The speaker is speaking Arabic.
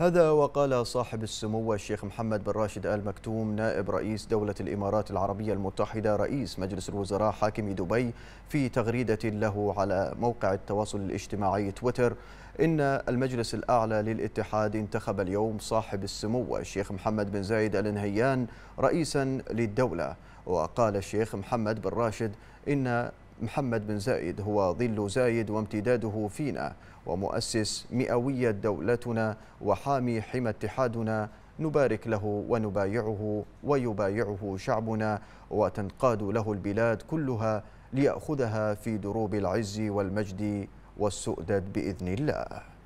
هذا وقال صاحب السمو الشيخ محمد بن راشد آل مكتوم نائب رئيس دولة الإمارات العربية المتحدة رئيس مجلس الوزراء حاكم دبي في تغريدة له على موقع التواصل الاجتماعي تويتر إن المجلس الأعلى للاتحاد انتخب اليوم صاحب السمو الشيخ محمد بن زايد آل نهيان رئيسا للدولة وقال الشيخ محمد بن راشد إن محمد بن زايد هو ظل زايد وامتداده فينا ومؤسس مئوية دولتنا وحامي حمى اتحادنا نبارك له ونبايعه ويبايعه شعبنا وتنقاد له البلاد كلها ليأخذها في دروب العز والمجد والسؤدد بإذن الله